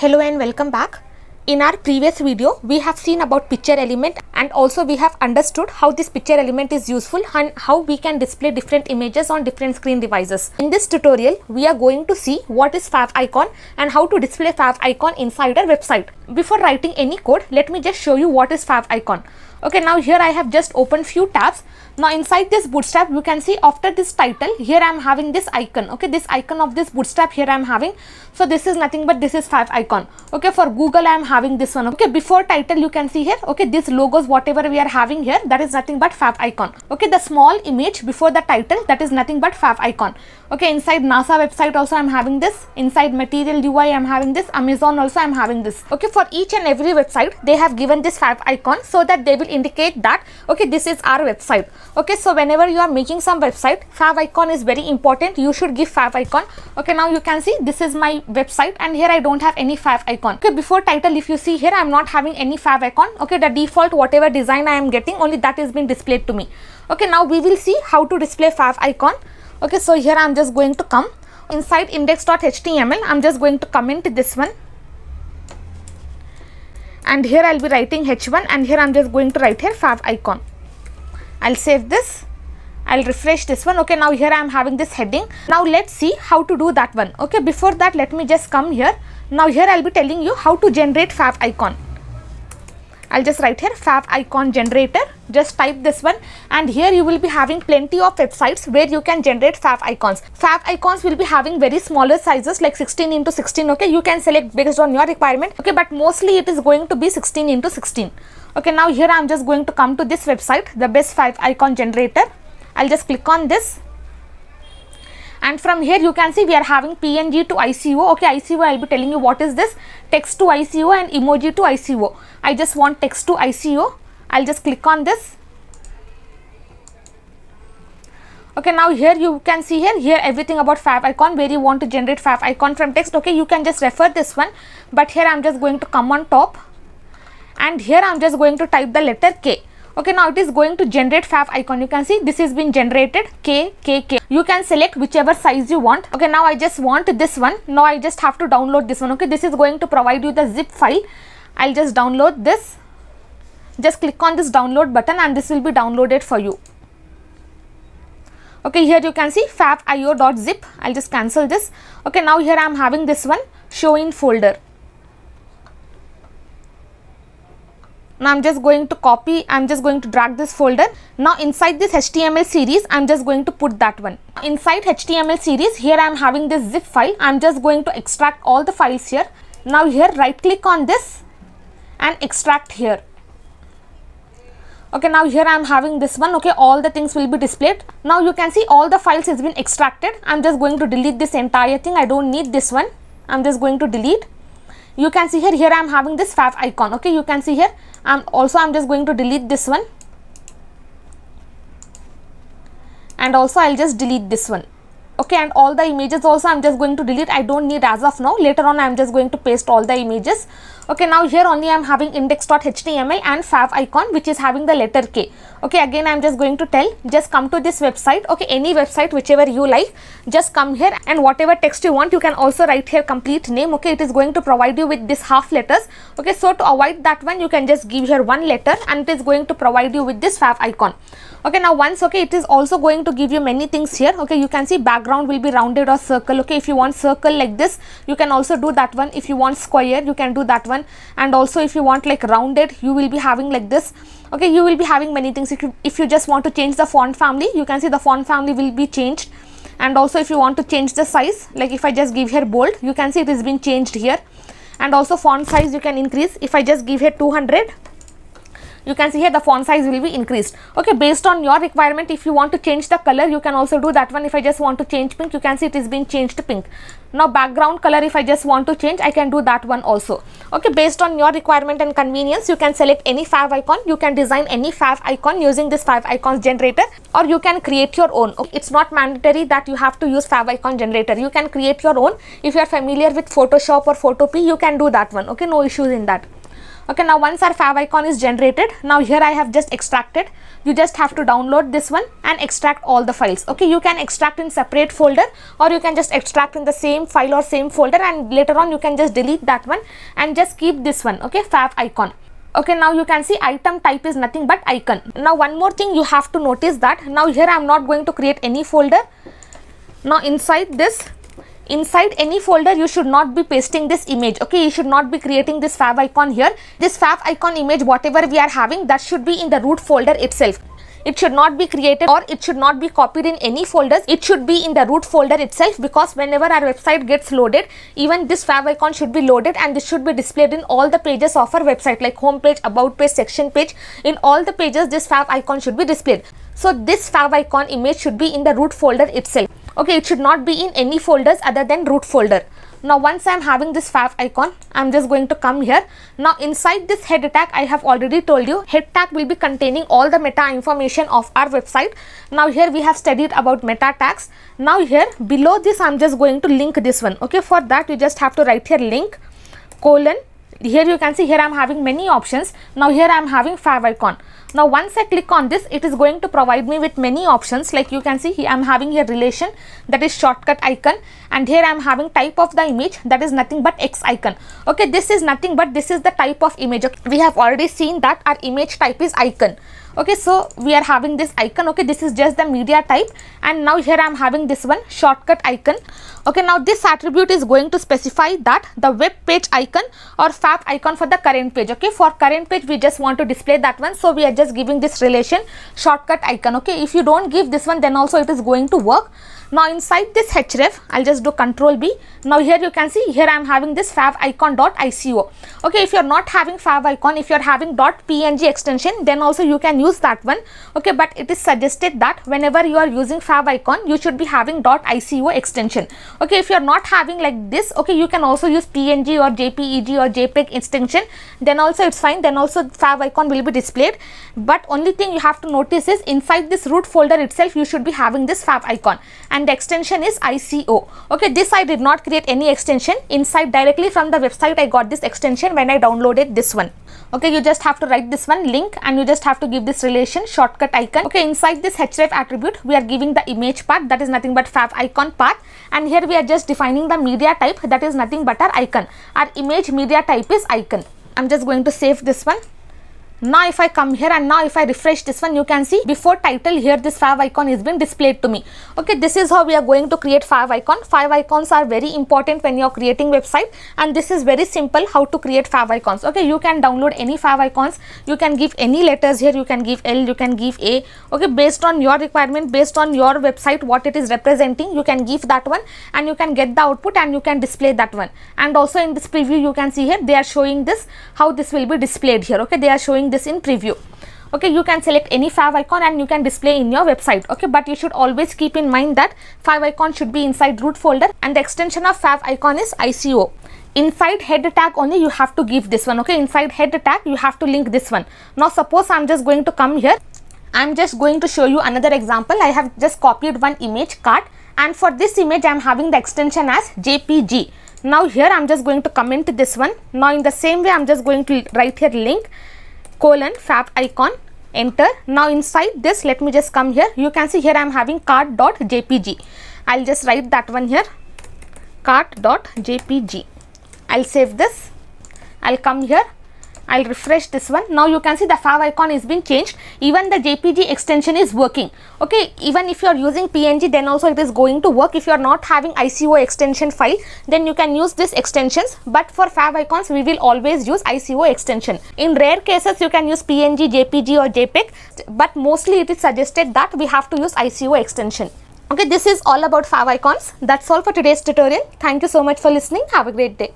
Hello and welcome back. In our previous video, we have seen about picture element and also we have understood how this picture element is useful and how we can display different images on different screen devices. In this tutorial, we are going to see what is fav icon and how to display fav icon inside our website. Before writing any code, let me just show you what is fav icon okay now here i have just opened few tabs now inside this bootstrap you can see after this title here i am having this icon okay this icon of this bootstrap here i am having so this is nothing but this is five icon okay for google i am having this one okay before title you can see here okay this logos whatever we are having here that is nothing but five icon okay the small image before the title that is nothing but five icon okay inside nasa website also i'm having this inside material ui i'm having this amazon also i'm having this okay for each and every website they have given this five icon so that they will indicate that okay this is our website okay so whenever you are making some website fav icon is very important you should give fav icon okay now you can see this is my website and here i don't have any fav icon okay before title if you see here i'm not having any fav icon okay the default whatever design i am getting only that is being displayed to me okay now we will see how to display fav icon okay so here i'm just going to come inside index.html i'm just going to comment this one and here I'll be writing H1 and here I'm just going to write here fav icon. I'll save this. I'll refresh this one. Okay, now here I am having this heading. Now let's see how to do that one. Okay, before that, let me just come here. Now here I'll be telling you how to generate fav icon. I'll just write here fab icon generator just type this one and here you will be having plenty of websites where you can generate fab icons fab icons will be having very smaller sizes like 16 into 16 okay you can select based on your requirement okay but mostly it is going to be 16 into 16 okay now here i'm just going to come to this website the best five icon generator i'll just click on this and from here you can see we are having PNG to ICO. Okay, ICO I will be telling you what is this text to ICO and emoji to ICO. I just want text to ICO. I'll just click on this. Okay, now here you can see here, here everything about fav icon where you want to generate fav icon from text. Okay, you can just refer this one, but here I'm just going to come on top and here I'm just going to type the letter K okay now it is going to generate fav icon you can see this has been generated k k k you can select whichever size you want okay now i just want this one now i just have to download this one okay this is going to provide you the zip file i'll just download this just click on this download button and this will be downloaded for you okay here you can see fabio.zip i'll just cancel this okay now here i'm having this one show in folder now I'm just going to copy I'm just going to drag this folder now inside this HTML series I'm just going to put that one inside HTML series here I'm having this zip file I'm just going to extract all the files here now here right click on this and extract here okay now here i am having this one okay all the things will be displayed now you can see all the files has been extracted i'm just going to delete this entire thing i don't need this one i'm just going to delete you can see here here i'm having this fav icon okay you can see here i'm also i'm just going to delete this one and also i'll just delete this one okay and all the images also i'm just going to delete i don't need as of now later on i'm just going to paste all the images okay now here only i'm having index.html and fav icon which is having the letter k okay again i'm just going to tell just come to this website okay any website whichever you like just come here and whatever text you want you can also write here complete name okay it is going to provide you with this half letters okay so to avoid that one you can just give here one letter and it is going to provide you with this fav icon okay now once okay it is also going to give you many things here okay you can see background will be rounded or circle okay if you want circle like this you can also do that one if you want square you can do that one and also if you want like rounded you will be having like this okay you will be having many things if you, if you just want to change the font family you can see the font family will be changed and also if you want to change the size like if I just give here bold you can see it has been changed here and also font size you can increase if I just give here 200 you can see here the font size will be increased okay based on your requirement if you want to change the color you can also do that one if i just want to change pink you can see it is being changed to pink now background color if i just want to change i can do that one also okay based on your requirement and convenience you can select any five icon you can design any five icon using this five icons generator or you can create your own okay, it's not mandatory that you have to use five icon generator you can create your own if you are familiar with photoshop or photopea you can do that one okay no issues in that okay now once our fav icon is generated now here i have just extracted you just have to download this one and extract all the files okay you can extract in separate folder or you can just extract in the same file or same folder and later on you can just delete that one and just keep this one okay fav icon okay now you can see item type is nothing but icon now one more thing you have to notice that now here i'm not going to create any folder now inside this inside any folder you should not be pasting this image okay you should not be creating this fav icon here this fav icon image whatever we are having that should be in the root folder itself it should not be created or it should not be copied in any folders it should be in the root folder itself because whenever our website gets loaded even this fav icon should be loaded and this should be displayed in all the pages of our website like home page about page section page in all the pages this fav icon should be displayed so this fav icon image should be in the root folder itself okay it should not be in any folders other than root folder now once i'm having this fav icon i'm just going to come here now inside this head tag i have already told you head tag will be containing all the meta information of our website now here we have studied about meta tags now here below this i'm just going to link this one okay for that you just have to write here link colon here you can see here i'm having many options now here i'm having five icon now once i click on this it is going to provide me with many options like you can see here i'm having a relation that is shortcut icon and here i'm having type of the image that is nothing but x icon okay this is nothing but this is the type of image we have already seen that our image type is icon okay so we are having this icon okay this is just the media type and now here i am having this one shortcut icon okay now this attribute is going to specify that the web page icon or fab icon for the current page okay for current page we just want to display that one so we are just giving this relation shortcut icon okay if you don't give this one then also it is going to work now inside this href i'll just do control b now here you can see here i'm having this fav icon dot ico okay if you're not having fav icon if you're having dot png extension then also you can use that one okay but it is suggested that whenever you are using fav icon you should be having .ico extension okay if you are not having like this okay you can also use png or jpeg or jpeg extension then also it's fine then also fav icon will be displayed but only thing you have to notice is inside this root folder itself you should be having this fav icon and the extension is ico okay this i did not create any extension inside directly from the website i got this extension when i downloaded this one okay you just have to write this one link and you just have to give this relation shortcut icon okay inside this href attribute we are giving the image path that is nothing but fav icon path and here we are just defining the media type that is nothing but our icon our image media type is icon i'm just going to save this one now if i come here and now if i refresh this one you can see before title here this five icon is being displayed to me okay this is how we are going to create five icon five icons are very important when you are creating website and this is very simple how to create five icons okay you can download any five icons you can give any letters here you can give l you can give a okay based on your requirement based on your website what it is representing you can give that one and you can get the output and you can display that one and also in this preview you can see here they are showing this how this will be displayed here okay they are showing this in preview okay you can select any fav icon and you can display in your website okay but you should always keep in mind that fav icon should be inside root folder and the extension of fav icon is ico inside head tag only you have to give this one okay inside head tag you have to link this one now suppose i'm just going to come here i'm just going to show you another example i have just copied one image card and for this image i'm having the extension as jpg now here i'm just going to comment this one now in the same way i'm just going to write here link colon fab icon enter now inside this let me just come here you can see here i am having cart.jpg i'll just write that one here cart.jpg i'll save this i'll come here I will refresh this one. Now you can see the fav icon is being changed. Even the JPG extension is working. Okay, even if you are using PNG then also it is going to work. If you are not having ICO extension file then you can use these extensions. But for fav icons we will always use ICO extension. In rare cases you can use PNG, JPG or JPEG but mostly it is suggested that we have to use ICO extension. Okay, this is all about fav icons. That's all for today's tutorial. Thank you so much for listening. Have a great day.